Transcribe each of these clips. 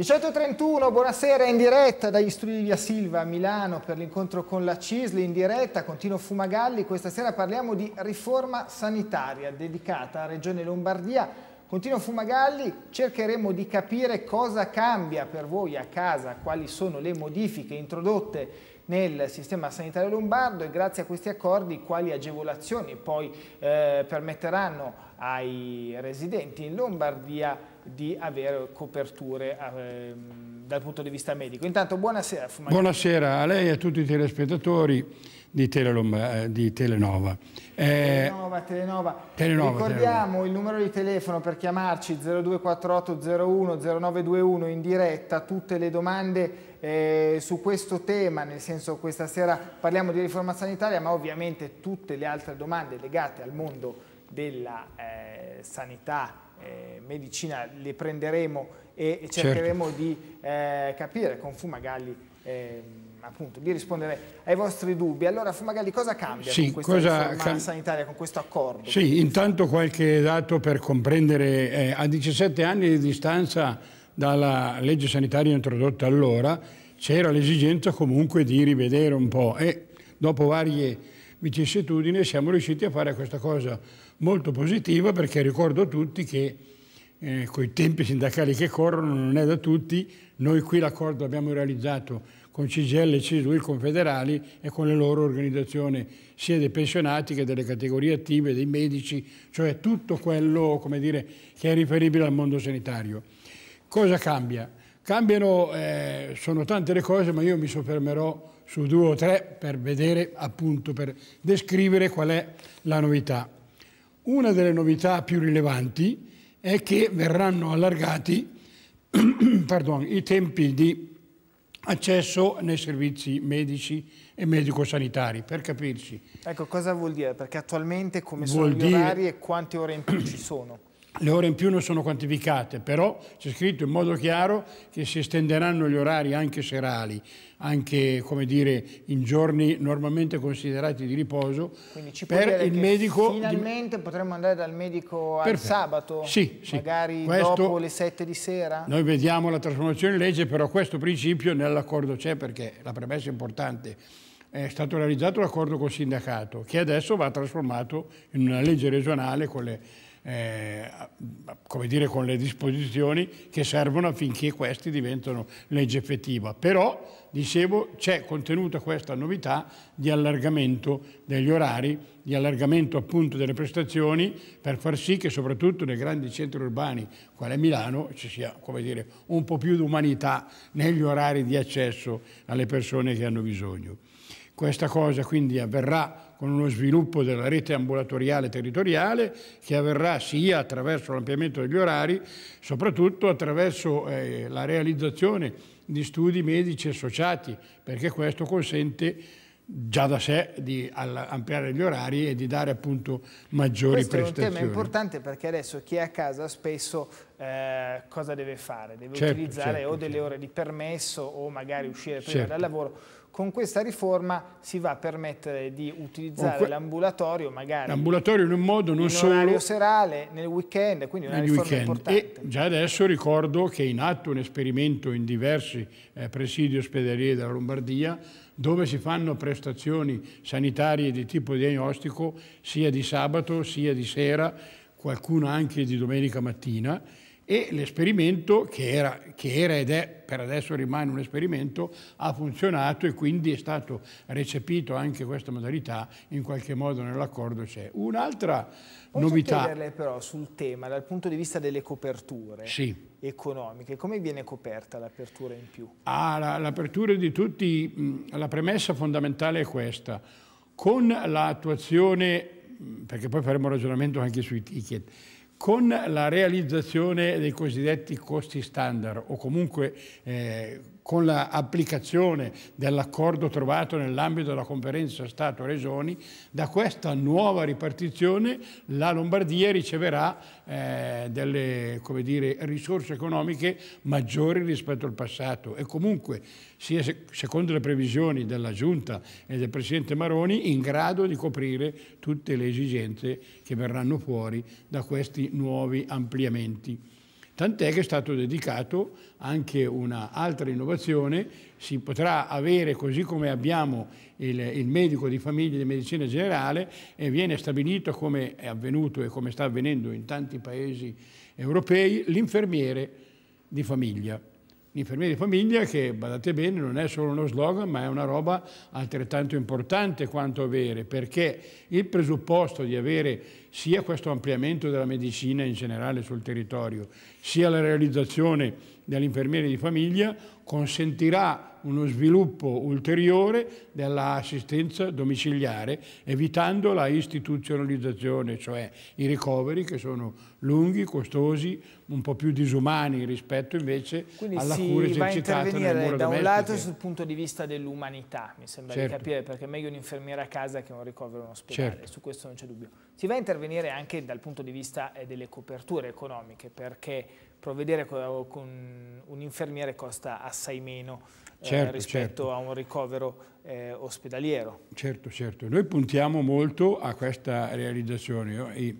18.31, buonasera in diretta dagli studi di Via Silva a Milano per l'incontro con la CISL in diretta, continuo Fumagalli, questa sera parliamo di riforma sanitaria dedicata a Regione Lombardia. Continuo Fumagalli, cercheremo di capire cosa cambia per voi a casa, quali sono le modifiche introdotte nel sistema sanitario lombardo e grazie a questi accordi quali agevolazioni poi eh, permetteranno ai residenti in Lombardia di avere coperture eh, dal punto di vista medico. Intanto buonasera. Fumaglio. Buonasera a lei e a tutti i telespettatori di, Telelomba, eh, di Telenova. Eh, Telenova, Telenova. Telenova. Ricordiamo Telenova. il numero di telefono per chiamarci 0248 01 0921 in diretta, tutte le domande eh, su questo tema, nel senso questa sera parliamo di riforma sanitaria, ma ovviamente tutte le altre domande legate al mondo della eh, sanità, eh, medicina, le prenderemo e cercheremo certo. di eh, capire con Fumagalli ehm, appunto, di rispondere ai vostri dubbi. Allora Fumagalli, cosa cambia sì, con questa cosa sanitaria, con questo accordo? Sì, intanto qualche dato per comprendere, eh, a 17 anni di distanza dalla legge sanitaria introdotta allora, c'era l'esigenza comunque di rivedere un po' e dopo varie vicissitudini siamo riusciti a fare questa cosa molto positiva perché ricordo tutti che eh, con i tempi sindacali che corrono non è da tutti, noi qui l'accordo l'abbiamo realizzato con CGL, CISUIL, Confederali e con le loro organizzazioni sia dei pensionati che delle categorie attive, dei medici, cioè tutto quello dire, che è riferibile al mondo sanitario. Cosa cambia? Cambiano, eh, sono tante le cose, ma io mi soffermerò su due o tre per vedere, appunto, per descrivere qual è la novità. Una delle novità più rilevanti è che verranno allargati pardon, i tempi di accesso nei servizi medici e medico-sanitari, per capirci. Ecco, cosa vuol dire? Perché attualmente come vuol sono gli dire... orari e quante ore in più ci sono? Le ore in più non sono quantificate, però c'è scritto in modo chiaro che si estenderanno gli orari anche serali, anche come dire, in giorni normalmente considerati di riposo. Quindi ci per il medico finalmente di... potremmo andare dal medico al sabato, sì, sì. magari questo, dopo le 7 di sera? Noi vediamo la trasformazione in legge, però questo principio nell'accordo c'è perché la premessa è importante è stato realizzato l'accordo col sindacato che adesso va trasformato in una legge regionale con le eh, come dire, con le disposizioni che servono affinché questi diventino legge effettiva. Però, dicevo, c'è contenuta questa novità di allargamento degli orari, di allargamento appunto delle prestazioni per far sì che soprattutto nei grandi centri urbani, quale Milano, ci sia come dire, un po' più di umanità negli orari di accesso alle persone che hanno bisogno. Questa cosa quindi avverrà con uno sviluppo della rete ambulatoriale territoriale che avverrà sia attraverso l'ampliamento degli orari, soprattutto attraverso eh, la realizzazione di studi medici associati, perché questo consente già da sé di ampliare gli orari e di dare appunto maggiori Questo prestazioni. Questo è un tema importante perché adesso chi è a casa spesso eh, cosa deve fare? Deve certo, utilizzare certo, o delle certo. ore di permesso o magari uscire prima certo. dal lavoro con questa riforma si va a permettere di utilizzare l'ambulatorio magari l'ambulatorio in un modo non in solo orario serale, nel weekend, quindi una riforma weekend. importante. E già adesso ricordo che è in atto un esperimento in diversi eh, presidi ospedalieri della Lombardia dove si fanno prestazioni sanitarie di tipo diagnostico sia di sabato sia di sera, qualcuno anche di domenica mattina e l'esperimento che era, che era, ed è per adesso rimane un esperimento ha funzionato e quindi è stato recepito anche questa modalità in qualche modo nell'accordo c'è. Un'altra novità... chiederle però sul tema dal punto di vista delle coperture sì. economiche, come viene coperta l'apertura in più? Ah, l'apertura la, di tutti, la premessa fondamentale è questa, con l'attuazione, perché poi faremo ragionamento anche sui ticket, con la realizzazione dei cosiddetti costi standard o comunque eh, con l'applicazione dell'accordo trovato nell'ambito della conferenza Stato-Regioni, da questa nuova ripartizione la Lombardia riceverà eh, delle dire, risorse economiche maggiori rispetto al passato e comunque sia secondo le previsioni della Giunta e del Presidente Maroni in grado di coprire tutte le esigenze che verranno fuori da questi nuovi ampliamenti tant'è che è stato dedicato anche un'altra innovazione, si potrà avere così come abbiamo il, il, medico di famiglia di medicina generale e viene stabilito come è avvenuto e come sta avvenendo in tanti paesi europei l'infermiere di famiglia L'infermiera di famiglia che, badate bene, non è solo uno slogan, ma è una roba altrettanto importante quanto avere, perché il presupposto di avere sia questo ampliamento della medicina in generale sul territorio, sia la realizzazione dell'infermiera di famiglia consentirà uno sviluppo ulteriore dell'assistenza domiciliare, evitando la istituzionalizzazione, cioè i ricoveri che sono lunghi, costosi, un po' più disumani rispetto invece Quindi alla cura esercitata va nel muro da un lato sul punto di vista dell'umanità, mi sembra certo. di capire, perché è meglio un un'infermiera a casa che un ricovero in ospedale, certo. su questo non c'è dubbio. Si va a intervenire anche dal punto di vista eh, delle coperture economiche, perché provvedere con un infermiere costa assai meno eh, certo, eh, rispetto certo. a un ricovero eh, ospedaliero. Certo, certo. Noi puntiamo molto a questa realizzazione. E,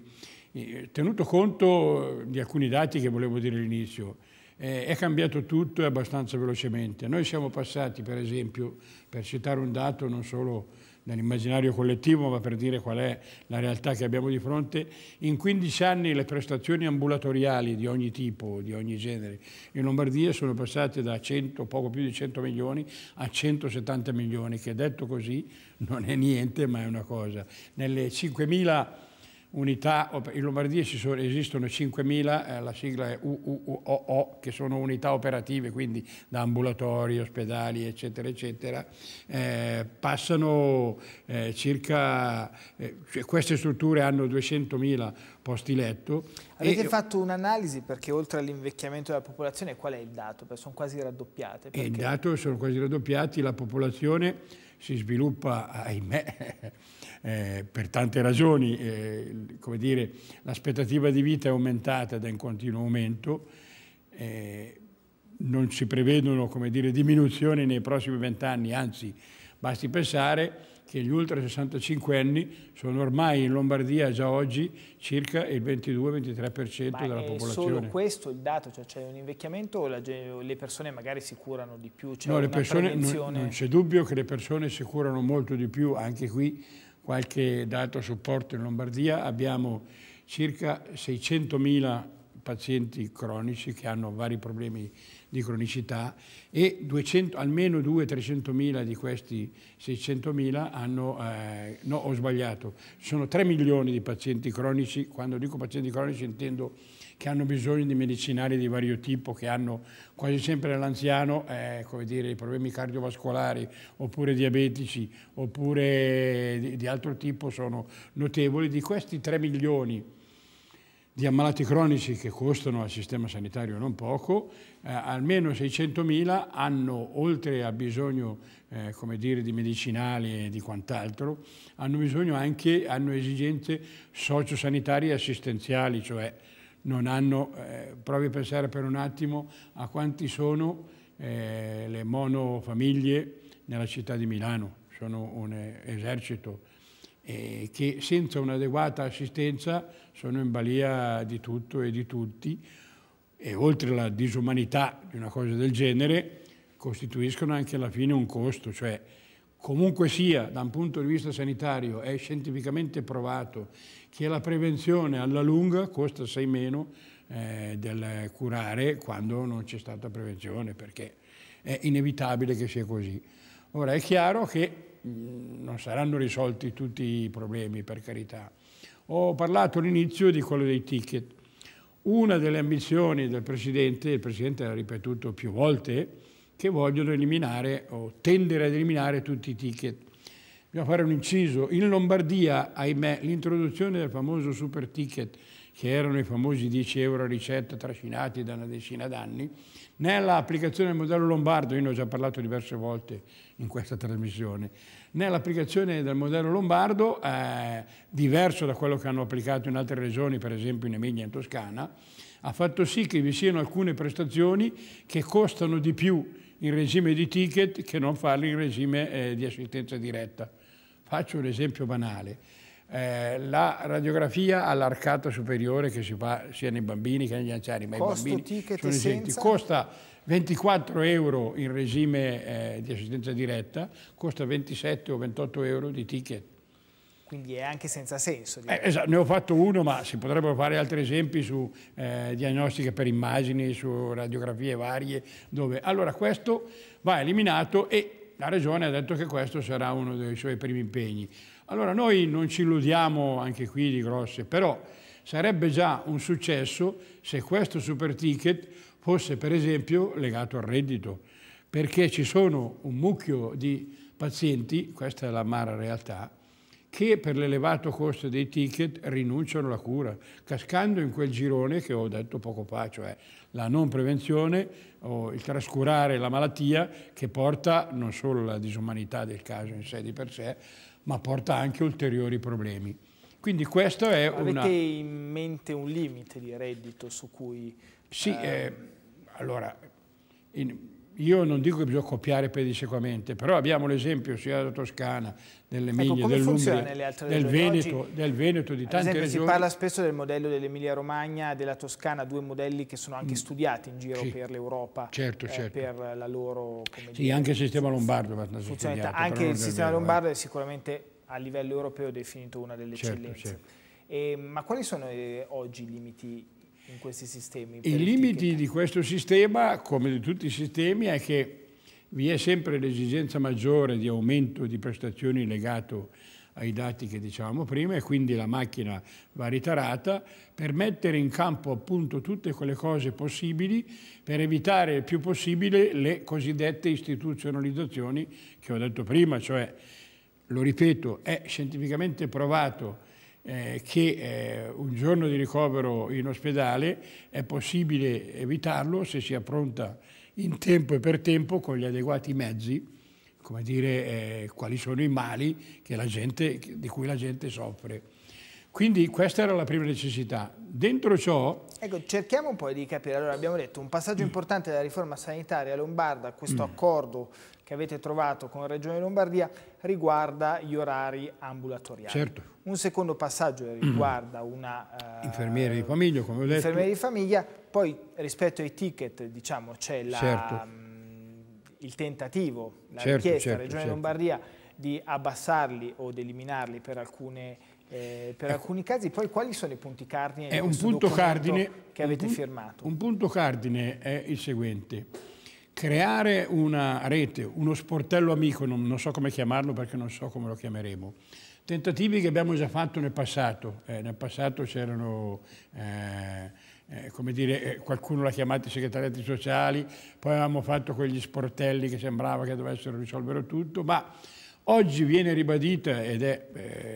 e, tenuto conto di alcuni dati che volevo dire all'inizio, eh, è cambiato tutto e abbastanza velocemente. Noi siamo passati, per esempio, per citare un dato non solo nell'immaginario collettivo, ma per dire qual è la realtà che abbiamo di fronte, in 15 anni le prestazioni ambulatoriali di ogni tipo, di ogni genere, in Lombardia sono passate da 100, poco più di 100 milioni a 170 milioni, che detto così non è niente, ma è una cosa. Nelle 5.000 unità, in Lombardia sono, esistono 5.000, eh, la sigla è UUOO, che sono unità operative, quindi da ambulatori, ospedali, eccetera, eccetera, eh, passano eh, circa, eh, cioè queste strutture hanno 200.000 posti letto. Avete e, fatto un'analisi perché oltre all'invecchiamento della popolazione qual è il dato? Perché sono quasi raddoppiate. Eh, perché... Il dato sono quasi raddoppiati, la popolazione si sviluppa, ahimè, eh, per tante ragioni, eh, come dire, l'aspettativa di vita è aumentata ed è in continuo aumento, eh, non si prevedono come dire, diminuzioni nei prossimi vent'anni, anzi basti pensare che gli ultra 65 anni sono ormai in Lombardia già oggi circa il 22-23% della popolazione. Ma è solo questo il dato? Cioè c'è un invecchiamento o, la, le persone magari si curano di più? Cioè no, persone, non, non c'è dubbio che le persone si curano molto di più anche qui qualche dato a supporto in Lombardia, abbiamo circa 600.000 pazienti cronici che hanno vari problemi di cronicità e 200, almeno 200-300.000 di questi 600.000 hanno, eh, no ho sbagliato, sono 3 milioni di pazienti cronici, quando dico pazienti cronici intendo che hanno bisogno di medicinali di vario tipo, che hanno quasi sempre l'anziano, eh, come dire, problemi cardiovascolari oppure diabetici oppure di, di altro tipo sono notevoli. Di questi 3 milioni di ammalati cronici che costano al sistema sanitario non poco, eh, almeno mila hanno, oltre a bisogno eh, come dire, di medicinali e di quant'altro, hanno bisogno anche, hanno esigenze sociosanitarie e assistenziali, cioè non hanno, eh, provi a pensare per un attimo a quanti sono eh, le monofamiglie nella città di Milano, sono un esercito eh, che senza un'adeguata assistenza sono in balia di tutto e di tutti e oltre alla disumanità di una cosa del genere costituiscono anche alla fine un costo, cioè Comunque sia, da un punto di vista sanitario, è scientificamente provato che la prevenzione alla lunga costa assai meno eh, del curare quando non c'è stata prevenzione, perché è inevitabile che sia così. Ora è chiaro che mm, non saranno risolti tutti i problemi, per carità. Ho parlato all'inizio di quello dei ticket. Una delle ambizioni del Presidente, il Presidente l'ha ripetuto più volte, che vogliono eliminare o tendere ad eliminare tutti i ticket. Bisogna fare un inciso. In Lombardia, ahimè, l'introduzione del famoso super ticket, che erano i famosi 10 euro a ricetta trascinati da una decina d'anni, nella applicazione del modello lombardo, io ne ho già parlato diverse volte in questa trasmissione, nell'applicazione del modello lombardo, eh, diverso da quello che hanno applicato in altre regioni, per esempio in Emilia e in Toscana, ha fatto sì che vi siano alcune prestazioni che costano di più in regime di ticket che non farli in regime eh, di assistenza diretta. Faccio un esempio banale. Eh, la radiografia all'arcata superiore che si fa sia nei bambini che negli anziani, ma Costo i bambini sono esenti. Costa 24 euro in regime eh, di assistenza diretta, costa 27 o 28 euro di ticket quindi è anche senza senso. Eh, esatto, ne ho fatto uno, ma si potrebbero fare altri esempi su eh, diagnostica per immagini, su radiografie varie, dove allora questo va eliminato e la Regione ha detto che questo sarà uno dei suoi primi impegni. Allora noi non ci illudiamo anche qui di grosse, però sarebbe già un successo se questo super ticket fosse per esempio legato al reddito, perché ci sono un mucchio di pazienti, questa è la mara realtà, che per l'elevato costo dei ticket rinunciano alla cura, cascando in quel girone che ho detto poco fa, cioè la non prevenzione o il trascurare la malattia che porta non solo alla disumanità del caso in sé di per sé, ma porta anche ulteriori problemi. Quindi questo è Avete una... in mente un limite di reddito su cui... Sì, ehm... eh, allora... In io non dico che bisogna copiare pedissequamente, però abbiamo l'esempio sia della Toscana, dell'Emilia, ecco, dell'Umbria, del Veneto, Oggi, del Veneto, di tante esempio, regioni. Si parla spesso del modello dell'Emilia Romagna, della Toscana, due modelli che sono anche mm. studiati in giro sì, per l'Europa, certo, eh, certo. per la loro... Come sì, dire, anche il sistema lombardo va studiato. Anche il sistema vero, lombardo è sicuramente a livello europeo definito una delle certo, eccellenze. E, certo. ehm, ma quali sono eh, oggi i limiti in questi sistemi? I limiti di questo sistema, come di tutti i sistemi, è che vi è sempre l'esigenza maggiore di aumento di prestazioni legato ai dati che dicevamo prima e quindi la macchina va ritarata per mettere in campo appunto tutte quelle cose possibili per evitare il più possibile le cosiddette istituzionalizzazioni che ho detto prima, cioè lo ripeto, è scientificamente provato eh, che eh, un giorno di ricovero in ospedale è possibile evitarlo se si appronta in tempo e per tempo con gli adeguati mezzi, come dire, eh, quali sono i mali gente, di cui la gente soffre. Quindi questa era la prima necessità. Dentro ciò... Ecco, cerchiamo un po' di capire. Allora, abbiamo detto un passaggio mm. importante della riforma sanitaria lombarda, questo mm. accordo che avete trovato con la Regione Lombardia, riguarda gli orari ambulatoriali. Certo. Un secondo passaggio mm. riguarda una... Eh, infermiera di famiglia, come ho detto. Infermiera di famiglia. Poi, rispetto ai ticket, diciamo, c'è certo. il tentativo, la certo, richiesta certo, Regione certo. Lombardia di abbassarli o di eliminarli per, alcune, eh, per ecco. alcuni casi. Poi quali sono i punti cardine è un punto cardine, che avete un firmato? Un punto cardine è il seguente. Creare una rete, uno sportello amico, non, non so come chiamarlo perché non so come lo chiameremo, tentativi che abbiamo già fatto nel passato. Eh, nel passato c'erano, eh, eh, come dire, eh, qualcuno l'ha chiamato i segretariati sociali, poi avevamo fatto quegli sportelli che sembrava che dovessero risolvere tutto, ma Oggi viene ribadita, ed è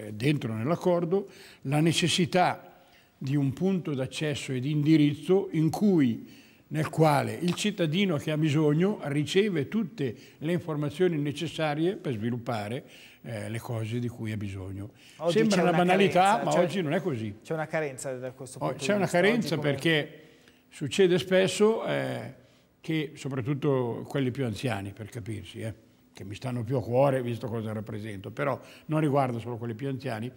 eh, dentro nell'accordo, la necessità di un punto d'accesso e di indirizzo in cui, nel quale il cittadino che ha bisogno riceve tutte le informazioni necessarie per sviluppare eh, le cose di cui ha bisogno. Oggi Sembra una, una banalità, carenza, ma cioè, oggi non è così. C'è una carenza da questo oh, punto C'è una carenza perché succede spesso eh, che, soprattutto quelli più anziani, per capirsi, eh che mi stanno più a cuore visto cosa rappresento, però non riguarda solo quelli più anziani,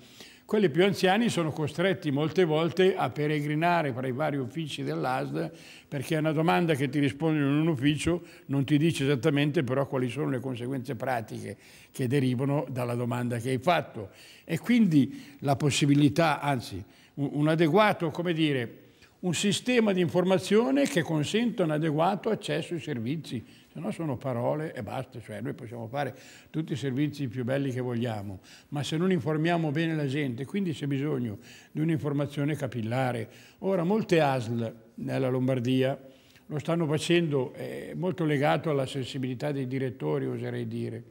quelli più anziani sono costretti molte volte a peregrinare fra i vari uffici dell'ASD perché una domanda che ti rispondono in un ufficio non ti dice esattamente però quali sono le conseguenze pratiche che derivano dalla domanda che hai fatto. E quindi la possibilità, anzi un adeguato, come dire, un sistema di informazione che consenta un adeguato accesso ai servizi se no sono parole e basta, cioè noi possiamo fare tutti i servizi più belli che vogliamo, ma se non informiamo bene la gente, quindi c'è bisogno di un'informazione capillare. Ora, molte ASL nella Lombardia lo stanno facendo, è eh, molto legato alla sensibilità dei direttori, oserei dire,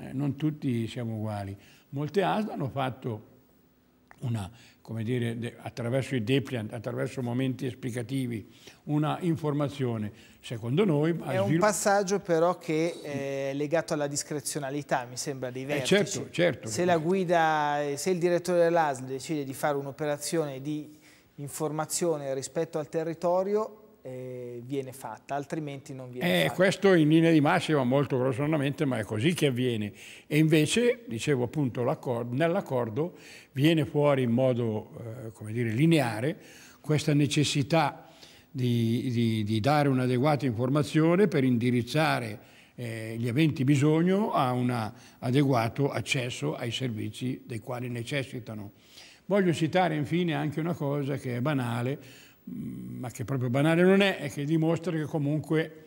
eh, non tutti siamo uguali. Molte ASL hanno fatto una, come dire, attraverso i depliant, attraverso momenti esplicativi, una informazione, secondo noi... È un passaggio però che è eh, legato alla discrezionalità, mi sembra, dei eh, vertici. Eh certo, certo. Se la guida, se il direttore dell'ASL decide di fare un'operazione di informazione rispetto al territorio, eh, viene fatta, altrimenti non viene eh, fatta. Questo in linea di massima molto grossolanamente, ma è così che avviene. E invece, dicevo appunto, nell'accordo viene fuori in modo, eh, come dire, lineare questa necessità di, di, di dare un'adeguata informazione per indirizzare eh, gli aventi bisogno a un adeguato accesso ai servizi dei quali necessitano. Voglio citare infine anche una cosa che è banale, Mm, ma che proprio banale non è, e che dimostra che comunque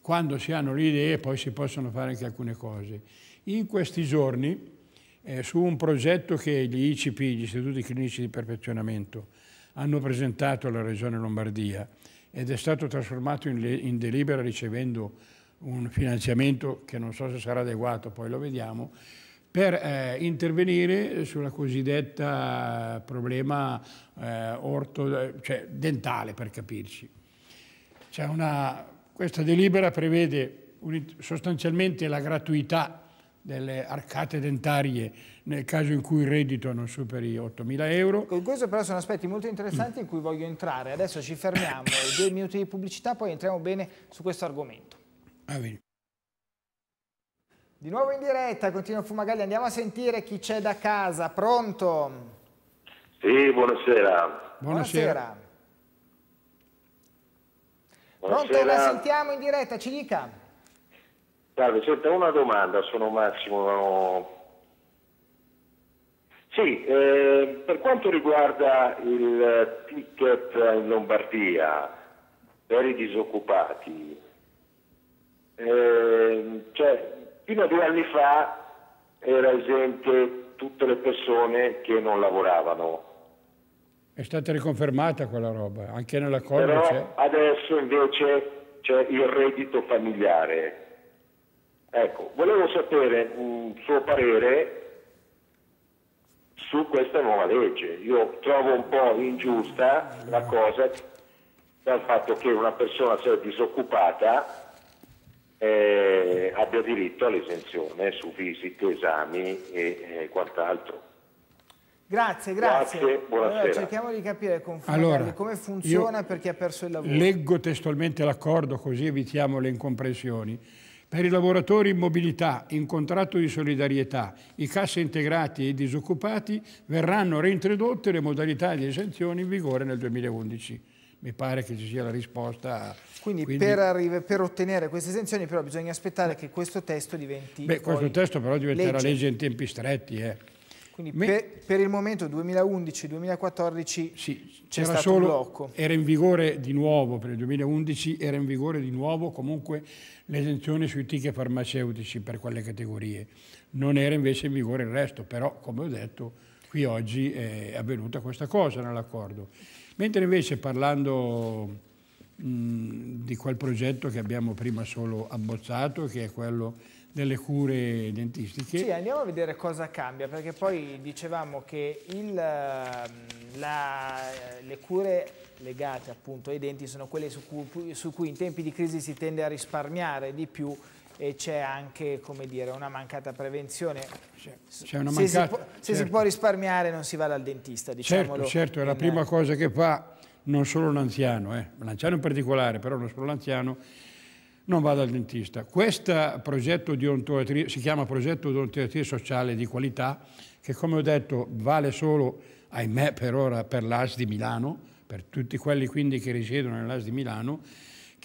quando si hanno le idee poi si possono fare anche alcune cose. In questi giorni, eh, su un progetto che gli ICP, gli Istituti Clinici di Perfezionamento, hanno presentato alla Regione Lombardia ed è stato trasformato in, in delibera ricevendo un finanziamento che non so se sarà adeguato, poi lo vediamo, per eh, intervenire sulla cosiddetta eh, problema eh, orto, eh, cioè, dentale per capirci. Una, questa delibera prevede un, sostanzialmente la gratuità delle arcate dentarie nel caso in cui il reddito non superi 8.000 euro. Con questo però sono aspetti molto interessanti in cui voglio entrare. Adesso ci fermiamo, due minuti di pubblicità, poi entriamo bene su questo argomento. Ah, di nuovo in diretta, continua Fumagalli, andiamo a sentire chi c'è da casa, pronto? Sì, buonasera. Buonasera. buonasera. Pronto, la sentiamo in diretta, ci dica. Salve, senta una domanda, sono Massimo. Sì, eh, per quanto riguarda il ticket in Lombardia per i disoccupati, eh, cioè, Fino a due anni fa era esente tutte le persone che non lavoravano. È stata riconfermata quella roba, anche nell'accordo Però c'è. adesso invece c'è il reddito familiare. Ecco, volevo sapere un suo parere su questa nuova legge. Io trovo un po' ingiusta la cosa dal fatto che una persona sia disoccupata eh, abbia diritto all'esenzione su visite, esami e eh, quant'altro. Grazie, grazie. grazie allora, cerchiamo di capire allora, come funziona per chi ha perso il lavoro. Leggo testualmente l'accordo così evitiamo le incomprensioni. Per i lavoratori in mobilità, in contratto di solidarietà, i cassi integrati e i disoccupati verranno reintrodotte le modalità di esenzione in vigore nel 2011 mi pare che ci sia la risposta. Quindi, Quindi per, arrive, per, ottenere queste esenzioni però bisogna aspettare che questo testo diventi Beh, questo testo però diventerà legge, legge in tempi stretti. Eh. Quindi mi... per, per, il momento 2011-2014 sì, c'era solo, un blocco. Era in vigore di nuovo, per il 2011 era in vigore di nuovo comunque l'esenzione sui ticket farmaceutici per quelle categorie. Non era invece in vigore il resto, però come ho detto qui oggi è avvenuta questa cosa nell'accordo. Mentre invece parlando di quel progetto che abbiamo prima solo abbozzato, che è quello delle cure dentistiche. Sì, andiamo a vedere cosa cambia, perché poi dicevamo che il, la, le cure legate appunto ai denti sono quelle su cui, su cui in tempi di crisi si tende a risparmiare di più e c'è anche dire, una mancata prevenzione. Una manca... se, si può, certo. se, si certo. può, risparmiare non si va dal dentista, Certo, certo è la prima cosa che fa non solo l'anziano, eh. l'anziano in particolare, però non solo l'anziano, non va dal dentista. Questo progetto di ontoiatria si chiama progetto di ontoiatria sociale di qualità, che come ho detto vale solo, ahimè per ora, per l'AS di Milano, per tutti quelli quindi che risiedono nell'AS di Milano,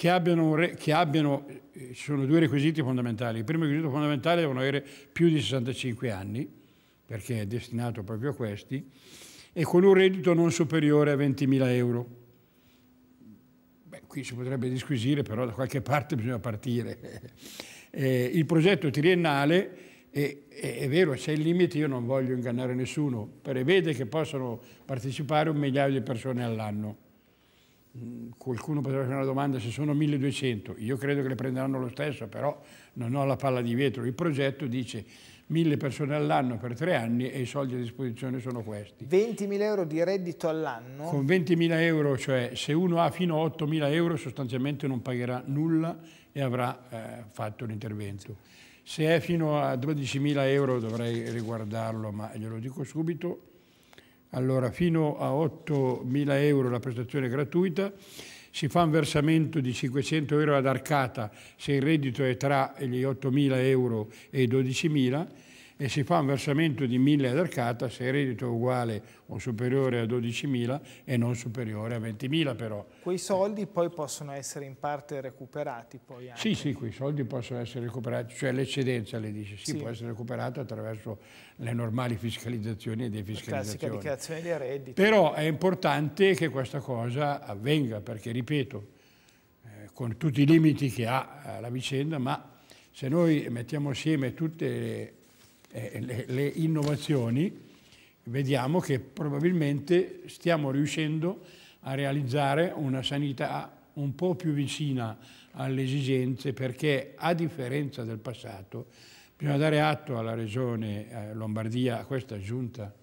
che abbiano, re, che abbiano eh, ci sono due requisiti fondamentali. Il primo requisito fondamentale devono avere più di 65 anni, perché è destinato proprio a questi, e con un reddito non superiore a 20.000 euro. Beh, qui si potrebbe disquisire, però da qualche parte bisogna partire. Eh, il progetto triennale, è, è, è vero, c'è il limite, io non voglio ingannare nessuno, prevede che possano partecipare un migliaio di persone all'anno qualcuno potrebbe fare una domanda se sono 1200, io credo che le prenderanno lo stesso, però non ho la palla di vetro. Il progetto dice 1000 persone all'anno per tre anni e i soldi a disposizione sono questi. 20.000 euro di reddito all'anno? Con 20.000 euro, cioè se uno ha fino a 8.000 euro sostanzialmente non pagherà nulla e avrà eh, fatto l'intervento. Se è fino a 12.000 euro dovrei riguardarlo, ma glielo dico subito, allora, fino a 8.000 euro la prestazione gratuita, si fa un versamento di 500 euro ad arcata se il reddito è tra gli 8.000 euro e i 12.000 e si fa un versamento di 1000 ad arcata se il reddito è uguale o superiore a 12.000 e non superiore a 20.000 però. Quei soldi poi possono essere in parte recuperati poi anche. Sì, sì, quei soldi possono essere recuperati, cioè l'eccedenza le dice, sì, sì, può essere recuperata attraverso le normali fiscalizzazioni e defiscalizzazioni. La classica dichiarazione dei redditi. Però è importante che questa cosa avvenga perché, ripeto, eh, con tutti i limiti che ha eh, la vicenda, ma se noi mettiamo assieme tutte le eh, le, le innovazioni, vediamo che probabilmente stiamo riuscendo a realizzare una sanità un po' più vicina alle esigenze perché a differenza del passato bisogna dare atto alla regione eh, Lombardia, a questa giunta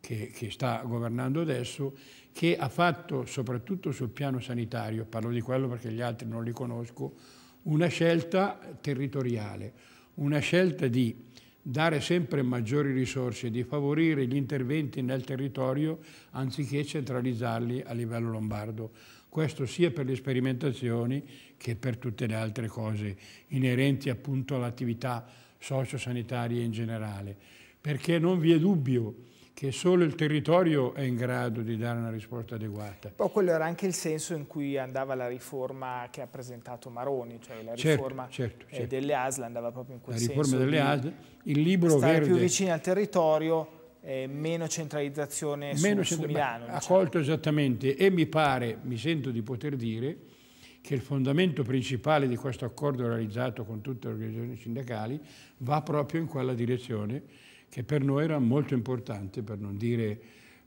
che, che, sta governando adesso, che ha fatto soprattutto sul piano sanitario, parlo di quello perché gli altri non li conosco, una scelta territoriale, una scelta di dare sempre maggiori risorse, di favorire gli interventi nel territorio anziché centralizzarli a livello lombardo. Questo sia per le sperimentazioni che per tutte le altre cose inerenti appunto all'attività sociosanitaria in generale. Perché non vi è dubbio che solo il territorio è in grado di dare una risposta adeguata. Poi quello era anche il senso in cui andava la riforma che ha presentato Maroni, cioè la certo, riforma certo, eh, certo. delle ASL andava proprio in quel senso. La riforma delle ASL, il libro stare verde... più vicini al territorio, eh, meno centralizzazione meno su, centra- su Milano. Ha diciamo. colto esattamente e mi pare, mi sento di poter dire, che il fondamento principale di questo accordo realizzato con tutte le organizzazioni sindacali va proprio in quella direzione che per noi era molto importante, per non dire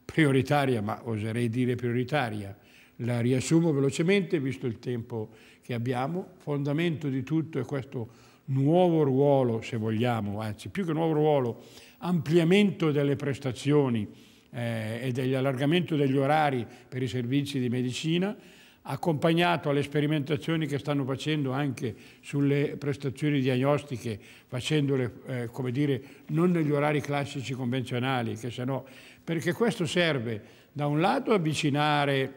prioritaria, ma oserei dire prioritaria. La riassumo velocemente, visto il tempo che abbiamo. Fondamento di tutto è questo nuovo ruolo, se vogliamo, anzi più che nuovo ruolo, ampliamento delle prestazioni eh, e allargamento degli orari per i servizi di medicina, accompagnato alle sperimentazioni che stanno facendo anche sulle prestazioni diagnostiche, facendole eh, come dire, non negli orari classici convenzionali, che sennò, perché questo serve da un lato avvicinare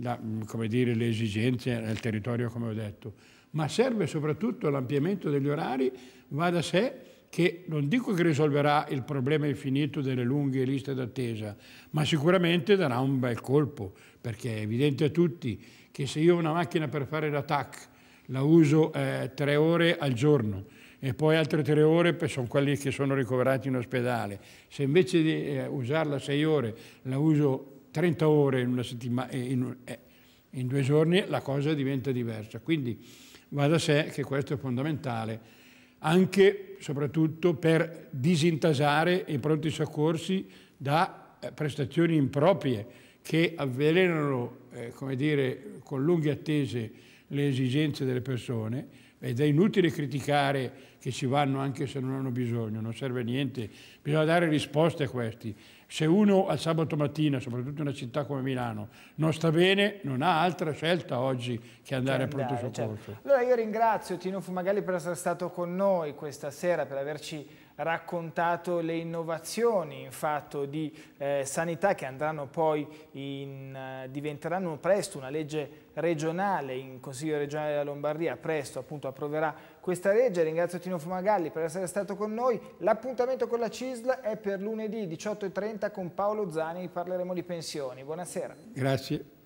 la, come dire, le esigenze al territorio, come ho detto, ma serve soprattutto l'ampliamento degli orari, va da sé che non dico che risolverà il problema infinito delle lunghe liste d'attesa, ma sicuramente darà un bel colpo, perché è evidente a tutti che se io ho una macchina per fare la TAC la uso eh, tre ore al giorno, e poi altre tre ore sono quelli che sono ricoverati in ospedale. Se invece di eh, usarla sei ore la uso 30 ore in, una settima, eh, in, eh, in due giorni, la cosa diventa diversa. Quindi va da sé che questo è fondamentale anche soprattutto per disintasare i pronti soccorsi da eh, prestazioni improprie che avvelenano eh, come dire, con lunghe attese le esigenze delle persone ed è inutile criticare che ci vanno anche se non hanno bisogno, non serve a niente, bisogna dare risposte a questi se uno al sabato mattina, soprattutto in una città come Milano, non sta bene, non ha altra scelta oggi che andare, andare a pronto soccorso. Certo. Allora io ringrazio Tino Fumagalli per essere stato con noi questa sera, per averci raccontato le innovazioni in fatto di eh, sanità che andranno poi in, eh, diventeranno presto una legge regionale in Consiglio regionale della Lombardia, presto appunto approverà questa legge. Ringrazio Tino Fumagalli per essere stato con noi. L'appuntamento con la CISL è per lunedì 18.30 con Paolo Zani, parleremo di pensioni. Buonasera. Grazie.